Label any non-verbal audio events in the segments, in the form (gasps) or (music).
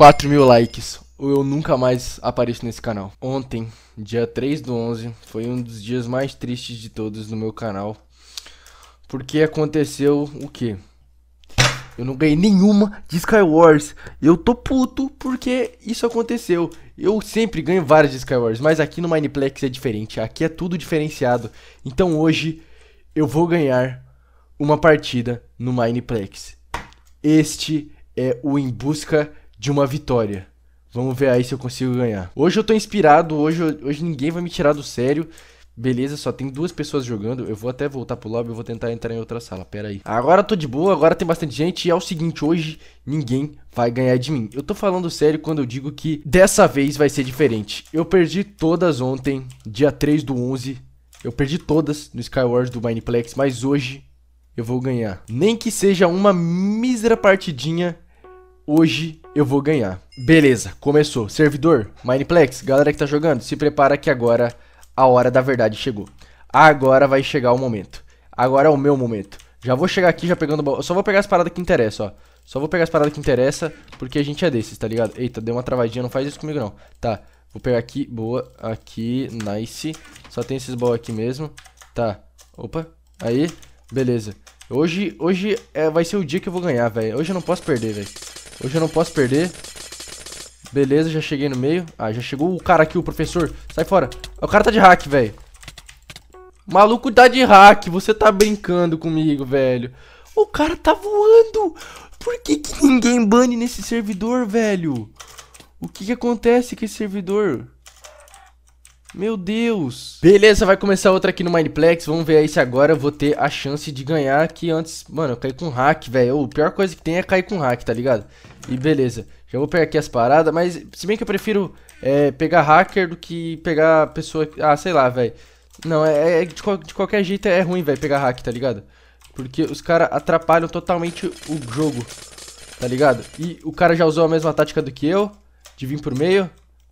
4 mil likes ou eu nunca mais apareço nesse canal. Ontem, dia 3 do 11, foi um dos dias mais tristes de todos no meu canal. Porque aconteceu o que? Eu não ganhei nenhuma de Skywars. Eu tô puto porque isso aconteceu. Eu sempre ganho várias de Skywars, mas aqui no Mineplex é diferente. Aqui é tudo diferenciado. Então hoje eu vou ganhar uma partida no Mineplex. Este é o Em Busca de uma vitória. Vamos ver aí se eu consigo ganhar. Hoje eu tô inspirado, hoje, hoje ninguém vai me tirar do sério. Beleza, só tem duas pessoas jogando. Eu vou até voltar pro lobby, eu vou tentar entrar em outra sala. Pera aí. Agora tô de boa, agora tem bastante gente. E é o seguinte, hoje ninguém vai ganhar de mim. Eu tô falando sério quando eu digo que dessa vez vai ser diferente. Eu perdi todas ontem, dia 3 do 11. Eu perdi todas no Skywars do Mineplex, mas hoje eu vou ganhar. Nem que seja uma mísera partidinha Hoje eu vou ganhar. Beleza, começou. Servidor, Mineplex, galera que tá jogando, se prepara que agora a hora da verdade chegou. Agora vai chegar o momento. Agora é o meu momento. Já vou chegar aqui já pegando... Eu só vou pegar as paradas que interessam, ó. Só vou pegar as paradas que interessam, porque a gente é desses, tá ligado? Eita, deu uma travadinha, não faz isso comigo não. Tá, vou pegar aqui, boa, aqui, nice. Só tem esses balls aqui mesmo. Tá, opa, aí, beleza. Hoje, hoje é, vai ser o dia que eu vou ganhar, velho. Hoje eu não posso perder, velho. Hoje eu não posso perder. Beleza, já cheguei no meio. Ah, já chegou o cara aqui, o professor. Sai fora. O cara tá de hack, velho. Maluco tá de hack. Você tá brincando comigo, velho. O cara tá voando. Por que, que ninguém bane nesse servidor, velho? O que, que acontece com esse servidor? Meu Deus! Beleza, vai começar outra aqui no Mineplex. Vamos ver aí se agora eu vou ter a chance de ganhar. Que antes, mano, eu caí com hack, velho. A pior coisa que tem é cair com hack, tá ligado? E beleza, já vou pegar aqui as paradas. Mas, se bem que eu prefiro é, pegar hacker do que pegar pessoa. Ah, sei lá, velho. Não, é, é de, de, qualquer jeito é ruim, velho, pegar hack, tá ligado? Porque os caras atrapalham totalmente o jogo, tá ligado? E o cara já usou a mesma tática do que eu, de vir por meio.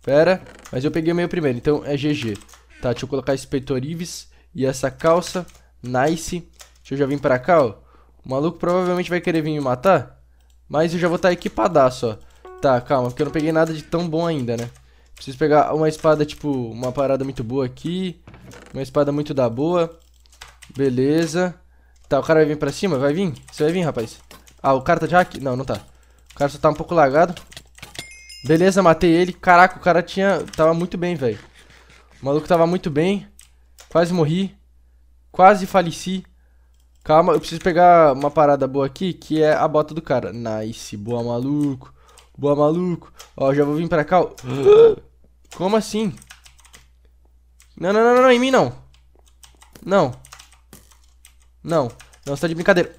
Pera. Mas eu peguei o meio primeiro, então é GG. Tá, deixa eu colocar esse peitorives e essa calça. Nice. Deixa eu já vir pra cá, ó. O maluco provavelmente vai querer vir me matar. Mas eu já vou estar tá equipadaço, ó. Tá, calma, porque eu não peguei nada de tão bom ainda, né? Preciso pegar uma espada, tipo, uma parada muito boa aqui. Uma espada muito da boa. Beleza. Tá, o cara vai vir pra cima? Vai vir? Você vai vir, rapaz? Ah, o cara tá de hack? Não, não tá. O cara só tá um pouco lagado. Beleza, matei ele. Caraca, o cara tinha... Tava muito bem, velho. O maluco tava muito bem. Quase morri. Quase faleci. Calma, eu preciso pegar uma parada boa aqui, que é a bota do cara. Nice, boa, maluco. Boa, maluco. Ó, já vou vir pra cá. (gasps) Como assim? Não, não, não, não, em mim não. Não. Não. Não, você tá de brincadeira.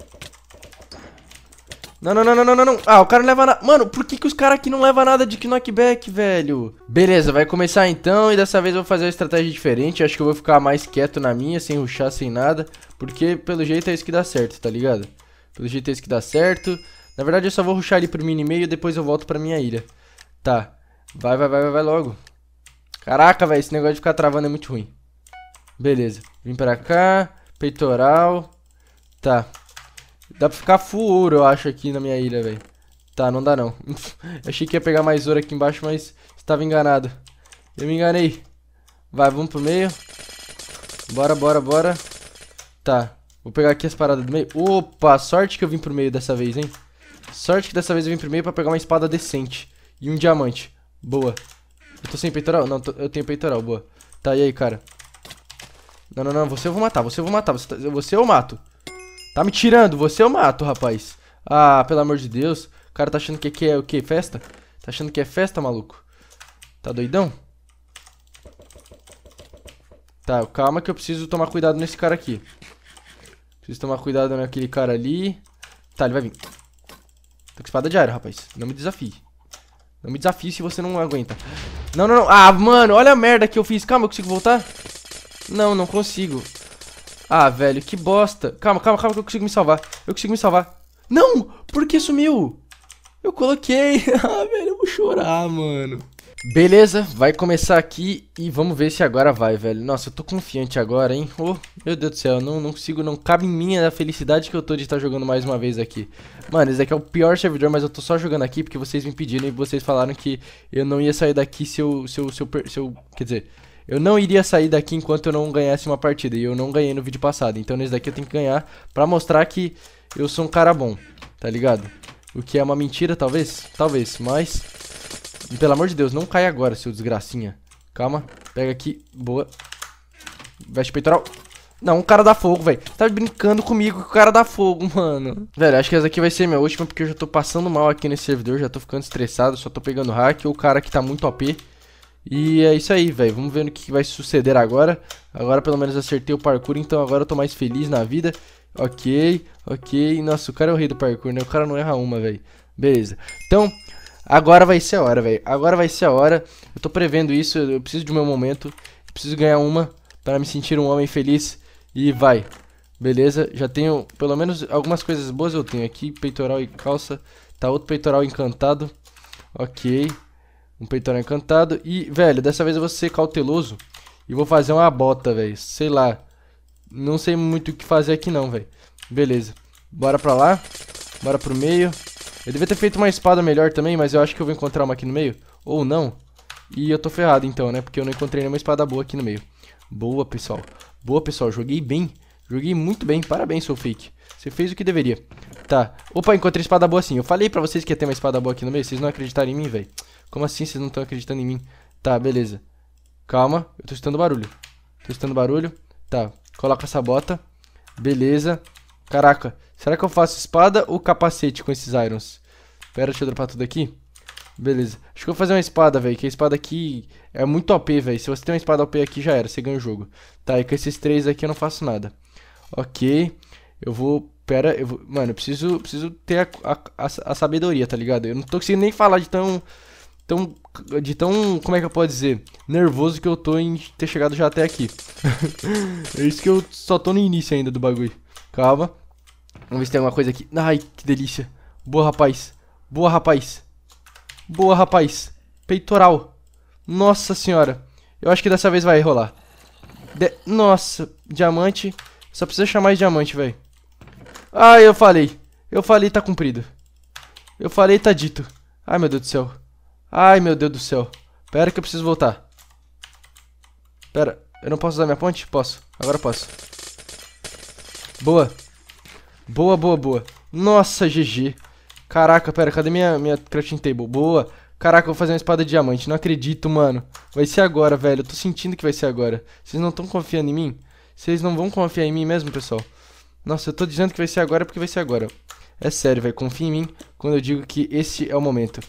Não, não, não, não, não, não, Ah, o cara não leva nada. Mano, por que, que os caras aqui não levam nada de knockback, velho? Beleza, vai começar então. E dessa vez eu vou fazer uma estratégia diferente. Acho que eu vou ficar mais quieto na minha, sem ruxar, sem nada. Porque, pelo jeito, é isso que dá certo, tá ligado? Pelo jeito é isso que dá certo. Na verdade, eu só vou ruxar ali pro mini meio e depois eu volto pra minha ilha. Tá. Vai, vai, vai, vai, vai logo. Caraca, velho, esse negócio de ficar travando é muito ruim. Beleza. Vim pra cá. Peitoral. Tá. Dá pra ficar full ouro, eu acho, aqui na minha ilha, velho. Tá, não dá não. (laughs) achei que ia pegar mais ouro aqui embaixo, mas estava enganado. Eu me enganei. Vai, vamos pro meio. Bora, bora, bora. Tá. Vou pegar aqui as paradas do meio. Opa, sorte que eu vim pro meio dessa vez, hein? Sorte que dessa vez eu vim pro meio pra pegar uma espada decente. E um diamante. Boa. Eu tô sem peitoral? Não, tô, eu tenho peitoral, boa. Tá, e aí, cara? Não, não, não, você eu vou matar, você eu vou matar, você, tá, você eu mato. Tá me tirando, você eu mato, rapaz. Ah, pelo amor de Deus. O cara tá achando que aqui é o quê? Festa? Tá achando que é festa, maluco? Tá doidão? Tá, calma que eu preciso tomar cuidado nesse cara aqui. Preciso tomar cuidado naquele cara ali. Tá, ele vai vir. Tô com espada de aero, rapaz. Não me desafie. Não me desafie se você não aguenta. Não, não, não. Ah, mano, olha a merda que eu fiz. Calma, eu consigo voltar? Não, não consigo. Ah, velho, que bosta. Calma, calma, calma que eu consigo me salvar. Eu consigo me salvar. Não! Por que sumiu? Eu coloquei. (laughs) ah, velho, eu vou chorar, mano. Beleza, vai começar aqui e vamos ver se agora vai, velho. Nossa, eu tô confiante agora, hein? Oh, meu Deus do céu, eu não, não consigo, não cabe em mim a felicidade que eu tô de estar jogando mais uma vez aqui. Mano, esse aqui é o pior servidor, mas eu tô só jogando aqui porque vocês me pediram e vocês falaram que eu não ia sair daqui se eu, se eu, se eu, se eu quer dizer, eu não iria sair daqui enquanto eu não ganhasse uma partida. E eu não ganhei no vídeo passado. Então nesse daqui eu tenho que ganhar pra mostrar que eu sou um cara bom. Tá ligado? O que é uma mentira, talvez? Talvez, mas... Pelo amor de Deus, não cai agora, seu desgracinha. Calma. Pega aqui. Boa. Veste peitoral. Não, o cara dá fogo, velho. Tá brincando comigo que o cara dá fogo, (laughs) mano. Velho, acho que essa aqui vai ser minha última, porque eu já tô passando mal aqui nesse servidor. Já tô ficando estressado, só tô pegando hack. Ou o cara que tá muito OP. E é isso aí, velho. Vamos ver o que vai suceder agora. Agora pelo menos acertei o parkour, então agora eu tô mais feliz na vida. Ok, ok. Nossa, o cara é o rei do parkour, né? O cara não erra uma, velho. Beleza. Então, agora vai ser a hora, velho. Agora vai ser a hora. Eu tô prevendo isso, eu preciso de meu momento. Eu preciso ganhar uma para me sentir um homem feliz. E vai. Beleza, já tenho pelo menos algumas coisas boas eu tenho aqui. Peitoral e calça. Tá outro peitoral encantado. Ok. Um peitoral encantado. E, velho, dessa vez eu vou ser cauteloso. E vou fazer uma bota, velho. Sei lá. Não sei muito o que fazer aqui não, velho. Beleza. Bora pra lá. Bora pro meio. Eu devia ter feito uma espada melhor também, mas eu acho que eu vou encontrar uma aqui no meio. Ou não. E eu tô ferrado então, né? Porque eu não encontrei nenhuma espada boa aqui no meio. Boa, pessoal. Boa, pessoal. Joguei bem. Joguei muito bem. Parabéns, seu fake. Você fez o que deveria. Tá. Opa, encontrei espada boa sim. Eu falei pra vocês que ia ter uma espada boa aqui no meio. Vocês não acreditaram em mim, velho. Como assim vocês não estão acreditando em mim? Tá, beleza. Calma, eu tô escutando barulho. Tô escutando barulho. Tá, coloca essa bota. Beleza. Caraca, será que eu faço espada ou capacete com esses irons? Pera, deixa eu dropar tudo aqui. Beleza. Acho que eu vou fazer uma espada, velho. Que a espada aqui é muito OP, velho. Se você tem uma espada OP aqui, já era. Você ganha o jogo. Tá, e com esses três aqui eu não faço nada. Ok. Eu vou... Pera, eu vou... Mano, eu preciso, preciso ter a, a, a, a sabedoria, tá ligado? Eu não tô conseguindo nem falar de tão tão. De tão. Como é que eu posso dizer? Nervoso que eu tô em ter chegado já até aqui. (laughs) é isso que eu só tô no início ainda do bagulho. Calma. Vamos ver se tem alguma coisa aqui. Ai, que delícia. Boa, rapaz. Boa, rapaz. Boa, rapaz. Peitoral. Nossa senhora. Eu acho que dessa vez vai rolar. De... Nossa, diamante. Só precisa chamar de diamante, velho. Ai, ah, eu falei. Eu falei, tá cumprido. Eu falei, tá dito. Ai, meu Deus do céu. Ai, meu Deus do céu. Pera que eu preciso voltar. Pera, eu não posso usar minha ponte? Posso. Agora posso. Boa. Boa, boa, boa. Nossa, GG. Caraca, pera, cadê minha, minha crafting table? Boa. Caraca, eu vou fazer uma espada de diamante. Não acredito, mano. Vai ser agora, velho. Eu tô sentindo que vai ser agora. Vocês não estão confiando em mim? Vocês não vão confiar em mim mesmo, pessoal? Nossa, eu tô dizendo que vai ser agora porque vai ser agora. É sério, velho. Confia em mim quando eu digo que esse é o momento.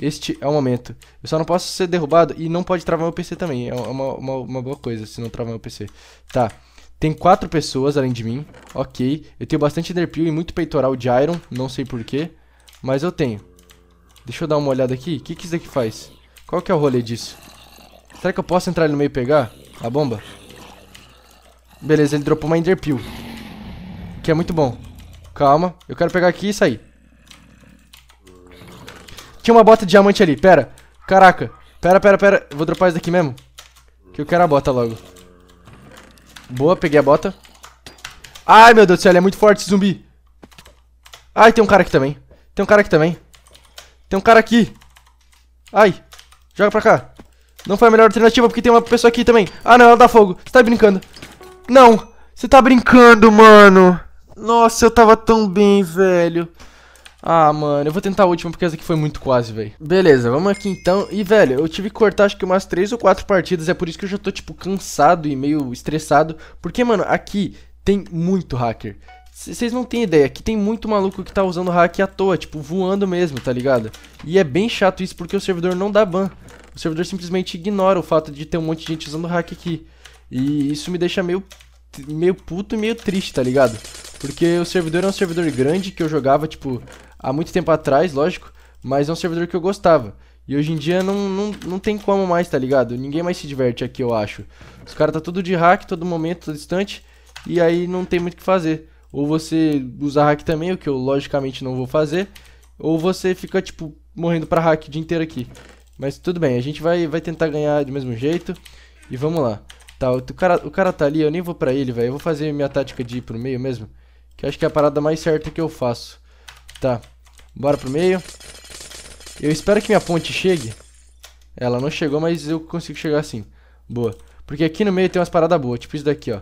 Este é o momento. Eu só não posso ser derrubado e não pode travar meu PC também. É uma, uma, uma boa coisa se não travar meu PC. Tá. Tem quatro pessoas além de mim. Ok. Eu tenho bastante enderpeel e muito peitoral de iron. Não sei porquê. Mas eu tenho. Deixa eu dar uma olhada aqui. O que, que isso daqui faz? Qual que é o rolê disso? Será que eu posso entrar ali no meio e pegar a bomba? Beleza, ele dropou uma enderpeel. Que é muito bom. Calma. Eu quero pegar aqui e sair. Tinha uma bota de diamante ali, pera. Caraca. Pera, pera, pera. Vou dropar isso daqui mesmo. Que eu quero a bota logo. Boa, peguei a bota. Ai, meu Deus do céu, ele é muito forte esse zumbi. Ai, tem um cara aqui também. Tem um cara aqui também. Tem um cara aqui. Ai. Joga pra cá. Não foi a melhor alternativa porque tem uma pessoa aqui também. Ah, não, ela dá fogo. Você tá brincando. Não. Você tá brincando, mano. Nossa, eu tava tão bem, velho. Ah, mano, eu vou tentar a última porque essa aqui foi muito quase, velho. Beleza, vamos aqui então. E, velho, eu tive que cortar acho que umas 3 ou 4 partidas, é por isso que eu já tô, tipo, cansado e meio estressado. Porque, mano, aqui tem muito hacker. Vocês não têm ideia, aqui tem muito maluco que tá usando hack à toa, tipo, voando mesmo, tá ligado? E é bem chato isso porque o servidor não dá ban. O servidor simplesmente ignora o fato de ter um monte de gente usando hack aqui. E isso me deixa meio, meio puto e meio triste, tá ligado? Porque o servidor é um servidor grande que eu jogava, tipo, há muito tempo atrás, lógico, mas é um servidor que eu gostava. E hoje em dia não, não, não tem como mais, tá ligado? Ninguém mais se diverte aqui, eu acho. Os caras tá tudo de hack, todo momento, todo instante, e aí não tem muito o que fazer. Ou você usa hack também, o que eu logicamente não vou fazer, ou você fica, tipo, morrendo pra hack o dia inteiro aqui. Mas tudo bem, a gente vai, vai tentar ganhar do mesmo jeito, e vamos lá. Tá, o cara, o cara tá ali, eu nem vou pra ele, velho. Eu vou fazer minha tática de ir pro meio mesmo, que acho que é a parada mais certa que eu faço. Tá. Bora pro meio. Eu espero que minha ponte chegue. Ela não chegou, mas eu consigo chegar assim. Boa. Porque aqui no meio tem umas paradas boas, tipo isso daqui, ó.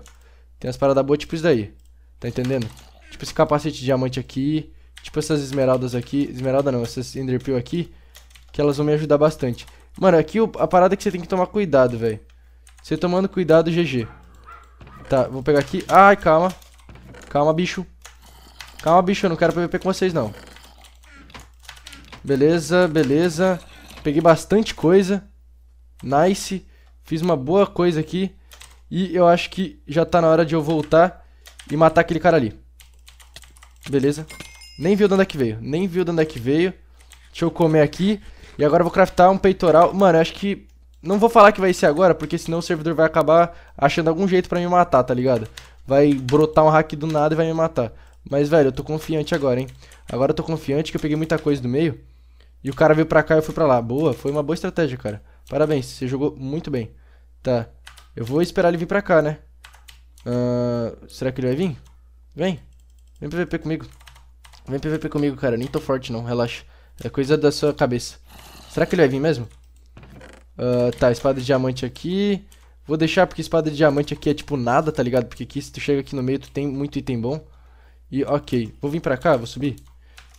Tem umas paradas boas, tipo isso daí. Tá entendendo? Tipo esse capacete de diamante aqui. Tipo essas esmeraldas aqui. Esmeralda não, essas enderpeel aqui. Que elas vão me ajudar bastante. Mano, aqui a parada é que você tem que tomar cuidado, velho. Você tomando cuidado, GG. Tá, vou pegar aqui. Ai, calma. Calma, bicho. Calma, bicho, eu não quero PVP com vocês, não. Beleza, beleza. Peguei bastante coisa. Nice. Fiz uma boa coisa aqui. E eu acho que já tá na hora de eu voltar e matar aquele cara ali. Beleza. Nem viu de onde é que veio. Nem viu de onde é que veio. Deixa eu comer aqui. E agora eu vou craftar um peitoral. Mano, eu acho que... Não vou falar que vai ser agora, porque senão o servidor vai acabar achando algum jeito pra me matar, tá ligado? Vai brotar um hack do nada e vai me matar. Mas, velho, eu tô confiante agora, hein? Agora eu tô confiante que eu peguei muita coisa do meio. E o cara veio pra cá e eu fui pra lá. Boa, foi uma boa estratégia, cara. Parabéns, você jogou muito bem. Tá, eu vou esperar ele vir pra cá, né? Uh, será que ele vai vir? Vem, vem PVP comigo. Vem PVP comigo, cara, eu nem tô forte não, relaxa. É coisa da sua cabeça. Será que ele vai vir mesmo? Uh, tá, espada de diamante aqui. Vou deixar porque espada de diamante aqui é tipo nada, tá ligado? Porque aqui se tu chega aqui no meio tu tem muito item bom. E ok, vou vir pra cá, vou subir.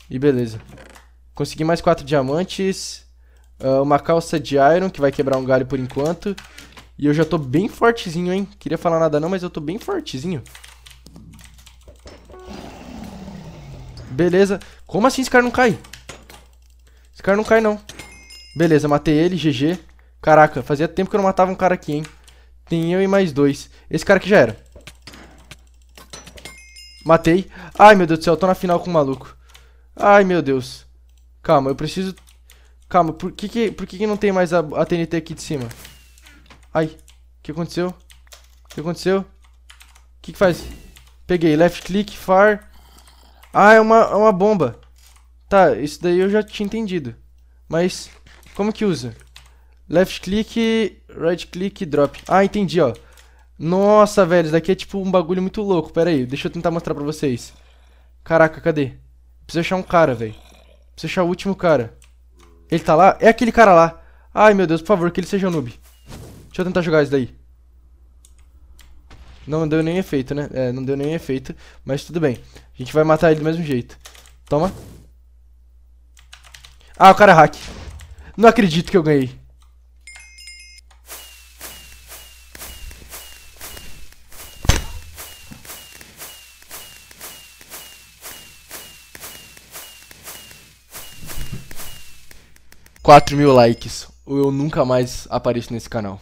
E beleza. Consegui mais quatro diamantes. Ah, uma calça de iron, que vai quebrar um galho por enquanto. E eu já tô bem fortezinho, hein? Queria falar nada não, mas eu tô bem fortezinho. Beleza. Como assim esse cara não cai? Esse cara não cai, não. Beleza, matei ele, GG. Caraca, fazia tempo que eu não matava um cara aqui, hein? Tem eu e mais dois. Esse cara aqui já era. Matei. Ai, meu Deus do céu, eu tô na final com o maluco. Ai, meu Deus. Calma, eu preciso... Calma, por que que, por que, que não tem mais a, a TNT aqui de cima? Ai, o que aconteceu? O que aconteceu? O que que faz? Peguei, left click, far. Ah, é uma, é uma bomba. Tá, isso daí eu já tinha entendido. Mas, como que usa? Left click, right click, drop. Ah, entendi, ó. Nossa, velho, isso daqui é tipo um bagulho muito louco. Pera aí, deixa eu tentar mostrar pra vocês. Caraca, cadê? Preciso achar um cara, velho. Preciso achar o último cara. Ele tá lá? É aquele cara lá. Ai, meu Deus, por favor, que ele seja um noob. Deixa eu tentar jogar isso daí. Não deu nem efeito, né? É, não deu nem efeito, mas tudo bem. A gente vai matar ele do mesmo jeito. Toma. Ah, o cara é hack. Não acredito que eu ganhei. 4 mil likes ou eu nunca mais apareço nesse canal.